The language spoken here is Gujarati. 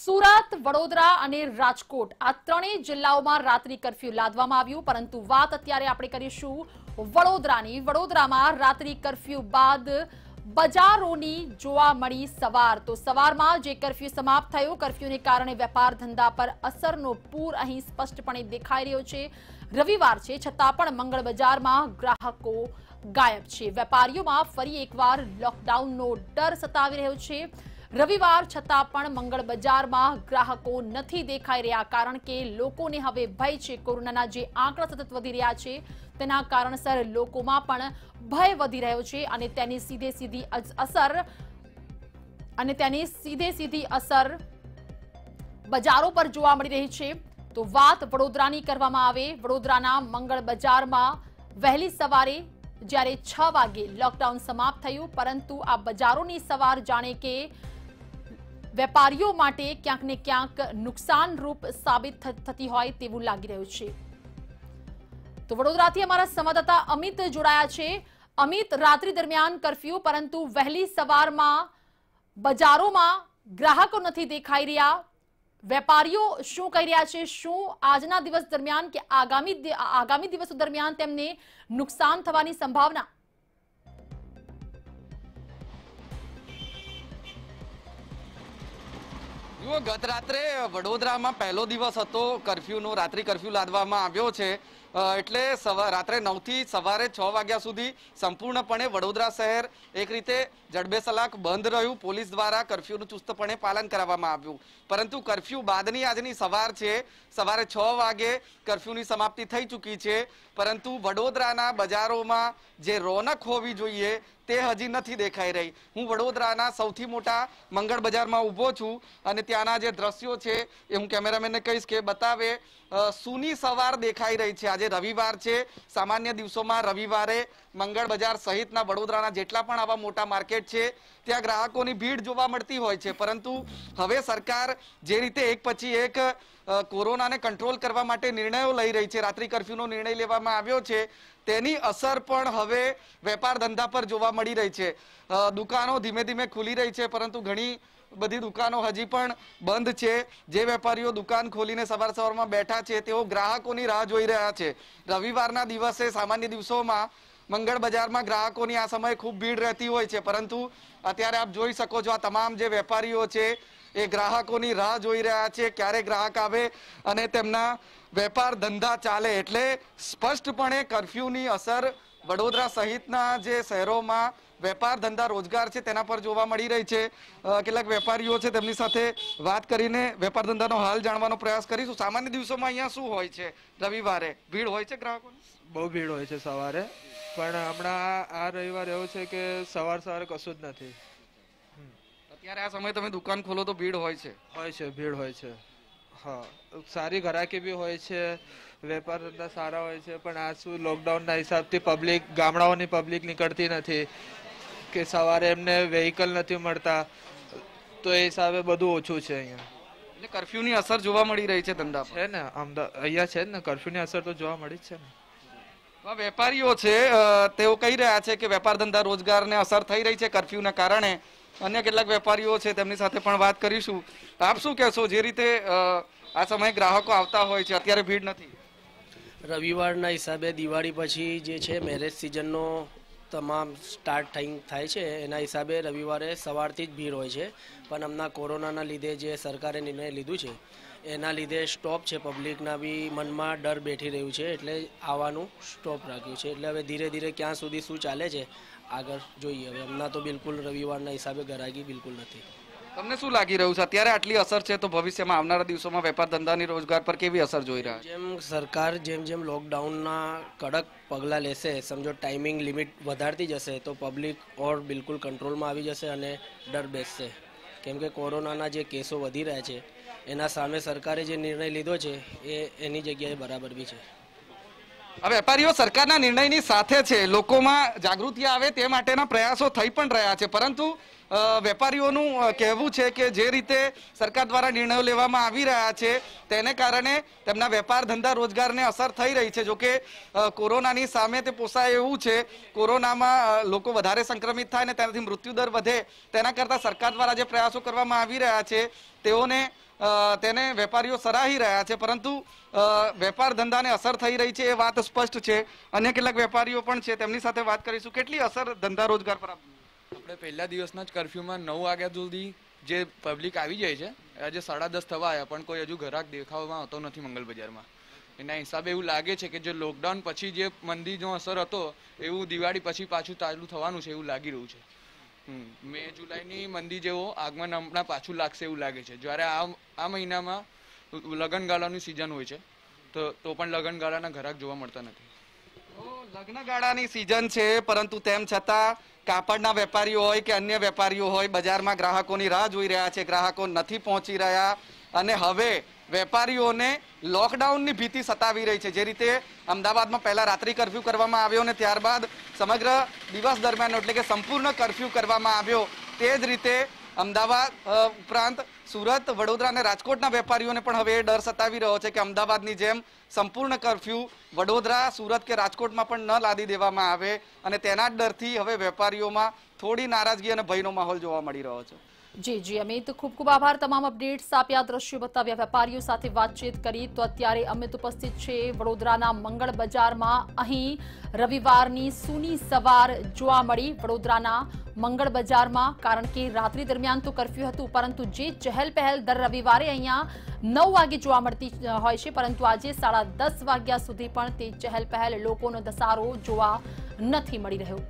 સુરત વડોદરા અને રાજકોટ આ ત્રણેય જિલ્લાઓમાં રાત્રિ કર્ફ્યુ લાદવામાં આવ્યું પરંતુ વાત અત્યારે આપણે કરીશું વડોદરાની વડોદરામાં રાત્રિ કર્ફ્યુ બાદ બજારોની જોવા મળી સવાર તો સવારમાં જે કર્ફ્યુ સમાપ્ત થયો કર્ફ્યુને કારણે વેપાર ધંધા પર અસરનો પૂર અહીં સ્પષ્ટપણે દેખાઈ રહ્યો છે રવિવાર છે છતાં પણ મંગળ બજારમાં ગ્રાહકો ગાયબ છે વેપારીઓમાં ફરી એકવાર લોકડાઉનનો ડર સતાવી રહ્યો છે રવિવાર છતાં પણ મંગળ બજારમાં ગ્રાહકો નથી દેખાઈ રહ્યા કારણ કે લોકોને હવે ભય છે કોરોનાના જે આંકડા સતત વધી રહ્યા છે તેના કારણસર લોકોમાં પણ ભય વધી રહ્યો છે અને તેની સીધે સીધી અસર અને તેની સીધે સીધી અસર બજારો પર જોવા મળી રહી છે તો વાત વડોદરાની કરવામાં આવે વડોદરાના મંગળ બજારમાં વહેલી સવારે જ્યારે છ વાગે લોકડાઉન સમાપ્ત થયું પરંતુ આ બજારોની સવાર જાણે કે વેપારીઓ માટે ક્યાંક ને ક્યાંક નુકસાનરૂપ સાબિત થતી હોય તેવું લાગી રહ્યું છે તો વડોદરાથી અમારા સંવાદદાતા અમિત જોડાયા છે અમિત રાત્રિ દરમિયાન કરફ્યુ પરંતુ વહેલી સવારમાં બજારોમાં ગ્રાહકો નથી દેખાઈ રહ્યા વેપારીઓ શું કહી રહ્યા છે શું આજના દિવસ દરમિયાન કે આગામી આગામી દિવસો દરમિયાન તેમને નુકસાન થવાની સંભાવના જુઓ ગત રાત્રે વડોદરામાં પહેલો દિવસ હતો કર્ફ્યુનો રાત્રિ કરફ્યુ લાદવામાં આવ્યો છે એટલે રાત્રે નવથી સવારે છ વાગ્યા સુધી સંપૂર્ણપણે વડોદરા શહેર એક રીતે જડબેસલાક બંધ રહ્યું પોલીસ દ્વારા કર્ફ્યુનું ચુસ્તપણે પાલન કરાવવામાં આવ્યું પરંતુ કર્ફ્યુ બાદની આજની સવાર છે સવારે છ વાગે કર્ફ્યુની સમાપ્તિ થઈ ચૂકી છે પરંતુ વડોદરાના બજારોમાં જે રોનક હોવી જોઈએ તે હજી નથી દેખાઈ રહી હું વડોદરાના સૌથી મોટા મંગળ બજારમાં ઊભો છું અને ત્યાંના જે દ્રશ્યો છે એ હું કેમેરામેનને કહીશ કે બતાવે સુની સવાર દેખાઈ રહી છે આજે રવિવાર છે સામાન્ય દિવસોમાં રવિવારે મંગળ બજાર સહિતના વડોદરાના જેટલા પણ આવા મોટા માર્કેટ છે ત્યાં ગ્રાહકોની ભીડ જોવા મળતી હોય છે પરંતુ હવે સરકાર જે રીતે એક પછી એક કોરોનાને કંટ્રોલ કરવા માટે નિર્ણયો લઈ રહી છે રાત્રિ કરફ્યુનો નિર્ણય લેવામાં આવ્યો છે તેની અસર પણ હવે વેપાર ધંધા પર જોવા મળી રહી છે દુકાનો ધીમે ધીમે ખુલી રહી છે પરંતુ ઘણી બધી દુકાનો હજી પણ બંધ છે જે વેપારીઓ દુકાન ખોલીને સવાર સવારમાં બેઠા છે તેઓ ગ્રાહકોની રાહ જોઈ રહ્યા છે રવિવારના દિવસે સામાન્ય દિવસોમાં મંગળ બજારમાં ગ્રાહકોની આ સમય ખૂબ ભીડ રહેતી હોય છે પરંતુ અત્યારે આપ જોઈ શકો છો આ તમામ જે વેપારીઓ છે એ ગ્રાહકોની રાહ જોઈ રહ્યા છે ક્યારે ગ્રાહક આવે અને તેમના વેપાર ધંધા ચાલે એટલે સ્પષ્ટપણે કરફ્યુની અસર વડોદરા સહિતના જે શહેરોમાં વેપાર ધંધા રોજગાર છે તેના પર જોવા મળી રહી છે કેટલાક વેપારીઓ છે તેમની સાથે વાત કરીને વેપાર ધંધાનો હાલ જાણવાનો પ્રયાસ કરીશું સામાન્ય દિવસોમાં અહીંયા શું હોય છે રવિવારે ભીડ હોય છે ગ્રાહકોની બહુ ભીડ હોય છે સવારે પણ હમણાં આ રવિવાર એવો છે કે સવાર સવારે કશું જ નથી અત્યારે આ સમયે તમે દુકાન ખોલો તો ભીડ હોય છે હોય છે ભીડ હોય છે હા સારી ઘરાકી બી હોય છે વેપાર ધંધા સારા હોય છે પણ આ શું લોકડાઉનના હિસાબથી પબ્લિક ગામડાઓની પબ્લિક નીકળતી નથી કે સવારે એમને વેહિકલ નથી મળતા તો એ હિસાબે બધું ઓછું છે અહીંયા એટલે કર્ફ્યુની અસર જોવા મળી રહી છે ધંધા છે ને અમદાવાદ અહીંયા છે ને કર્ફ્યુની અસર તો જોવા મળી જ છે ને વેપારીઓ છે તેઓ કહી રહ્યા છે કે વેપાર ધંધા રોજગારને અસર થઈ રહી છે કરફ્યુના કારણે અન્ય કેટલાક વેપારીઓ છે તેમની સાથે પણ વાત કરીશું આપ શું કહેશો જે રીતે આ સમયે ગ્રાહકો આવતા હોય છે અત્યારે ભીડ નથી રવિવારના હિસાબે દિવાળી પછી જે છે મેરેજ સિઝનનો તમામ સ્ટાર્ટ થઈ થાય છે એના હિસાબે રવિવારે સવારથી જ ભીડ હોય છે પણ હમણાં કોરોનાના લીધે જે સરકારે નિર્ણય લીધું છે એના લીધે સ્ટોપ છે પબ્લિકના બી મનમાં ડર બેઠી રહ્યું છે એટલે આવવાનું સ્ટોપ રાખ્યું છે એટલે હવે ધીરે ધીરે ક્યાં સુધી શું ચાલે છે આગળ જોઈએ હવે હમણાં તો બિલકુલ રવિવારના હિસાબે ગરાગી બિલકુલ નથી તમને શું લાગી રહ્યું છે અત્યારે આટલી અસર છે તો ભવિષ્યમાં આવનારા દિવસોમાં વેપાર ધંધાની રોજગાર પર કેવી અસર જોઈ રહ્યા જેમ સરકાર જેમ જેમ લોકડાઉનના કડક પગલાં લેશે સમજો ટાઈમિંગ લિમિટ વધારતી જશે તો પબ્લિક ઓર બિલકુલ કંટ્રોલમાં આવી જશે અને ડર બેસશે કેમ કે કોરોનાના જે કેસો વધી રહ્યા છે એના સામે સરકારે જે નિર્ણય લીધો છે એ એની જગ્યાએ બરાબર બી છે આ વેપારીઓ સરકારના નિર્ણયની સાથે છે લોકોમાં જાગૃતિ આવે તે માટેના પ્રયાસો થઈ પણ રહ્યા છે પરંતુ વેપારીઓનું કહેવું છે કે જે રીતે સરકાર દ્વારા નિર્ણયો લેવામાં આવી રહ્યા છે તેને કારણે તેમના વેપાર ધંધા રોજગારને અસર થઈ રહી છે જોકે કોરોનાની સામે તે પોસાય એવું છે કોરોનામાં લોકો વધારે સંક્રમિત થાય અને તેનાથી મૃત્યુદર વધે તેના કરતાં સરકાર દ્વારા જે પ્રયાસો કરવામાં આવી રહ્યા છે તેઓને તેને વેપારીઓ સરાહી રહ્યા છે પરંતુ વેપાર ધંધાને અસર થઈ રહી છે એ વાત સ્પષ્ટ છે અન્ય કેટલાક વેપારીઓ પણ છે તેમની સાથે વાત કરીશું કેટલી અસર ધંધા રોજગાર પર આપણે પહેલા દિવસના જ કરફ્યુમાં નવ વાગ્યા સુધી જે પબ્લિક આવી જાય છે આજે સાડા દસ થવા આવ્યા પણ કોઈ હજુ ઘરાક દેખાવામાં આવતો નથી મંગલ બજારમાં એના હિસાબે એવું લાગે છે કે જે લોકડાઉન પછી જે મંદીનો અસર હતો એવું દિવાળી પછી પાછું ચાલુ થવાનું છે એવું લાગી રહ્યું છે મે જુલાઈની મંદી જેવો આગમન હમણાં પાછું લાગશે એવું લાગે છે જ્યારે આ આ મહિનામાં લગ્ન ગાળાની સિઝન હોય છે તો તો પણ લગ્ન ગાળાના ઘરાક જોવા મળતા નથી લગ્ન ગાળાની સિઝન છે પરંતુ તેમ છતાં કાપડના વેપારીઓ હોય કે અન્ય વેપારીઓ હોય બજારમાં ગ્રાહકોની રાહ જોઈ રહ્યા છે ગ્રાહકો નથી પહોંચી રહ્યા અને હવે વેપારીઓને લોકડાઉનની ભીતિ સતાવી રહી છે જે રીતે અમદાવાદમાં પહેલા રાત્રિ કરફ્યુ કરવામાં આવ્યો ને ત્યારબાદ સમગ્ર દિવસ દરમિયાન એટલે કે સંપૂર્ણ કરફ્યુ કરવામાં આવ્યો તે જ રીતે અમદાવાદ ઉપરાંત સુરત વડોદરા અને રાજકોટના વેપારીઓને પણ હવે ડર સતાવી રહ્યો છે કે અમદાવાદની જેમ સંપૂર્ણ કરફ્યુ વડોદરા સુરત કે રાજકોટમાં પણ ન લાદી દેવામાં આવે અને તેના જ ડરથી હવે વેપારીઓમાં થોડી નારાજગી અને ભયનો માહોલ જોવા મળી રહ્યો છે જી જી અમિત ખૂબ ખૂબ આભાર તમામ અપડેટ્સ આપ્યા દ્રશ્યો બતાવ્યા વેપારીઓ સાથે વાતચીત કરી તો અત્યારે અમિત ઉપસ્થિત છે વડોદરાના મંગળ બજારમાં અહીં રવિવારની સૂની સવાર જોવા મળી વડોદરાના મંગળ બજારમાં કારણ કે રાત્રિ દરમિયાન તો કરફ્યુ હતું પરંતુ જે ચહેલ પહેલ દર રવિવારે અહીંયા નવ વાગે જોવા મળતી હોય છે પરંતુ આજે સાડા દસ વાગ્યા સુધી પણ તે ચહેલ પહેલ લોકોનો દસારો જોવા નથી મળી રહ્યો